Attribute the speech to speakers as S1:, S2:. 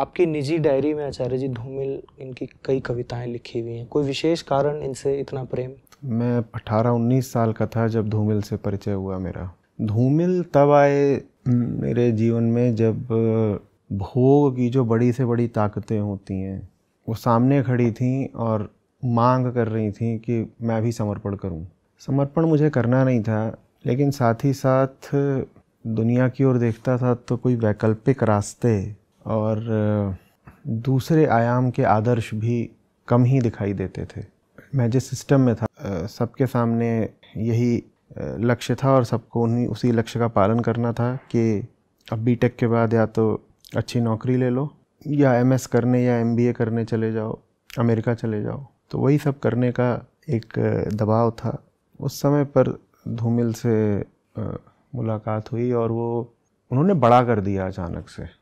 S1: आपकी निजी डायरी में आचार्य जी धूमिल इनकी कई कविताएं लिखी हुई हैं कोई विशेष कारण इनसे इतना प्रेम मैं अठारह उन्नीस साल का था जब धूमिल से परिचय हुआ मेरा धूमिल तब आए मेरे जीवन में जब भोग की जो बड़ी से बड़ी ताकतें होती हैं वो सामने खड़ी थी और मांग कर रही थीं कि मैं भी समर्पण करूं। समर्पण मुझे करना नहीं था लेकिन साथ ही साथ दुनिया की ओर देखता था तो कोई वैकल्पिक रास्ते और दूसरे आयाम के आदर्श भी कम ही दिखाई देते थे मैं जिस सिस्टम में था सबके सामने यही लक्ष्य था और सबको उन्हीं उसी लक्ष्य का पालन करना था कि अब बी टेक के बाद या तो अच्छी नौकरी ले लो या एम करने या एम करने चले जाओ अमेरिका चले जाओ तो वही सब करने का एक दबाव था उस समय पर धूमिल से मुलाकात हुई और वो उन्होंने बड़ा कर दिया अचानक से